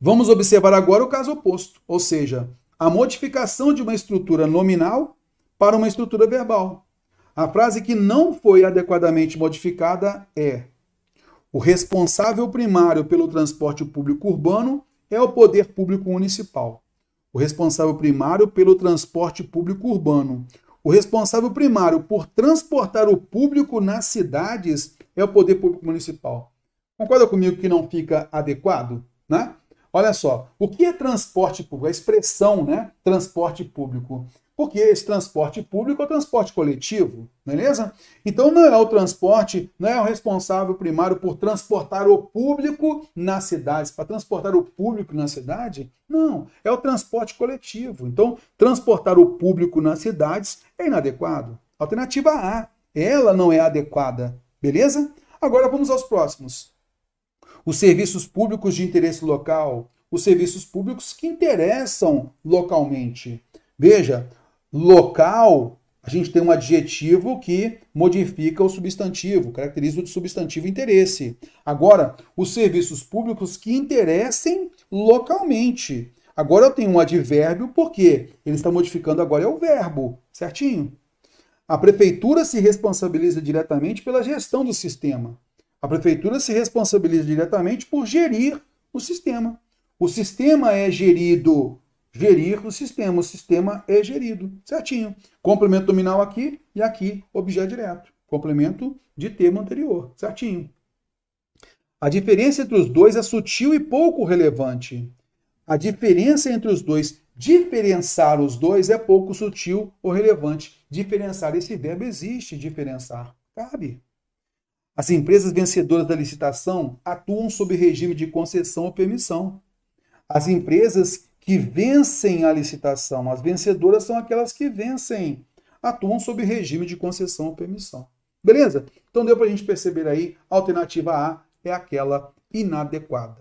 Vamos observar agora o caso oposto, ou seja, a modificação de uma estrutura nominal para uma estrutura verbal. A frase que não foi adequadamente modificada é: O responsável primário pelo transporte público urbano é o poder público municipal. O responsável primário pelo transporte público urbano. O responsável primário por transportar o público nas cidades é o poder público municipal. Concorda comigo que não fica adequado, né? Olha só, o que é transporte público? A expressão, né? Transporte público. Porque esse transporte público é o transporte coletivo, beleza? Então não é o transporte, não é o responsável primário por transportar o público nas cidades, para transportar o público na cidade, não, é o transporte coletivo. Então, transportar o público nas cidades é inadequado. Alternativa A, ela não é adequada, beleza? Agora vamos aos próximos os serviços públicos de interesse local, os serviços públicos que interessam localmente. Veja, local, a gente tem um adjetivo que modifica o substantivo, caracteriza o substantivo interesse. Agora, os serviços públicos que interessem localmente. Agora eu tenho um advérbio porque ele está modificando agora é o verbo, certinho? A prefeitura se responsabiliza diretamente pela gestão do sistema. A prefeitura se responsabiliza diretamente por gerir o sistema. O sistema é gerido. Gerir o sistema. O sistema é gerido. Certinho. Complemento nominal aqui e aqui, objeto direto. Complemento de termo anterior. Certinho. A diferença entre os dois é sutil e pouco relevante. A diferença entre os dois, diferenciar os dois, é pouco sutil ou relevante. Diferenciar, esse verbo existe, diferenciar. Cabe. As empresas vencedoras da licitação atuam sob regime de concessão ou permissão. As empresas que vencem a licitação, as vencedoras são aquelas que vencem, atuam sob regime de concessão ou permissão. Beleza? Então deu para a gente perceber aí, a alternativa A é aquela inadequada.